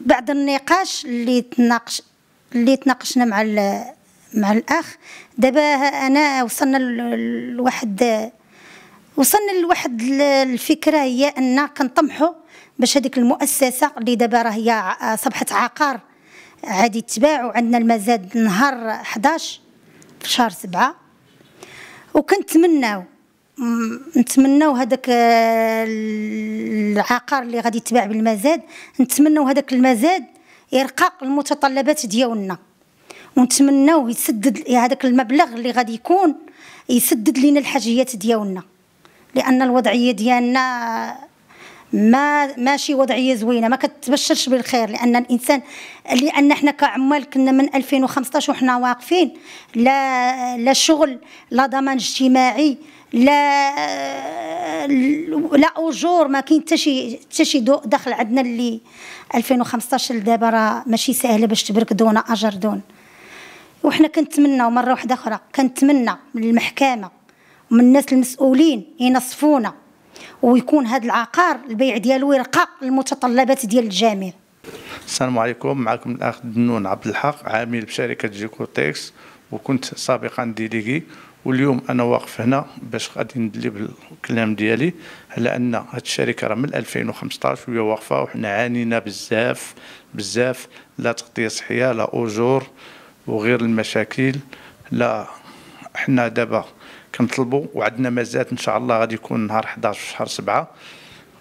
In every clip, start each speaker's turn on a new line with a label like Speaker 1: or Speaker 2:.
Speaker 1: بعد النقاش اللي تناقش اللي تناقشنا مع مع الاخ دابا انا وصلنا لواحد وصلنا لواحد الفكره هي ان كنطمحوا باش هذيك المؤسسه اللي دابا راه هي صبحت عقار عادي تباع وعندنا المزاد نهار 11 في شهر سبعة وكنتمناو نتمناو هذاك العقار اللي غادي يتباع بالمزاد نتمناو هذاك المزاد يرقى المتطلبات ديالنا ونتمنوا يسدد هذاك المبلغ اللي غادي يكون يسدد لنا الحاجيات ديالنا لان الوضعيه ديالنا ما ماشي وضعيه زوينه ما كتبشرش بالخير لان الانسان لان حنا كعمال كنا من 2015 وحنا واقفين لا لا شغل لا ضمان اجتماعي لا لا اجور ما كاين حتى شي حتى شي دخل عندنا اللي 2015 لدابا راه ماشي ساهله باش تبرك دون اجر دون وحنا كنتمناو مره واحده اخرى كنتمنى من المحكمه ومن الناس المسؤولين ينصفونا ويكون هذا العقار البيع ديالو يرقى المتطلبات ديال الجامع
Speaker 2: السلام عليكم معكم الاخ دنون عبد الحق عامل بشركه جيكوتكس وكنت سابقا ديليغي واليوم انا واقف هنا باش غادي ندلي بالكلام ديالي على ان هاد الشركه راه من 2015 وهي واقفه وحنا عانينا بزاف بزاف لا تغطيه صحيه لا اجور وغير المشاكل لا حنا دابا كنطلبوا وعندنا مزاد ان شاء الله غادي يكون نهار 11 في شهر 7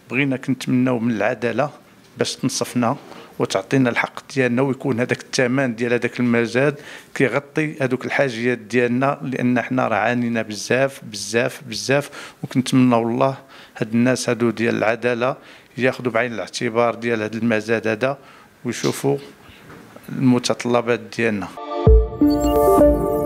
Speaker 2: بغينا كنتمناو من العداله باش تنصفنا وتعطينا الحق ديالنا ويكون هذاك الثمن ديال هذاك المزاد كيغطي هذوك الحاجيات ديالنا لان حنا راه عانينا بزاف بزاف بزاف وكنتمناو الله هاد الناس هادو ديال العداله ياخذوا بعين الاعتبار ديال هاد المزاد هذا ويشوفوا المتطلبات ديالنا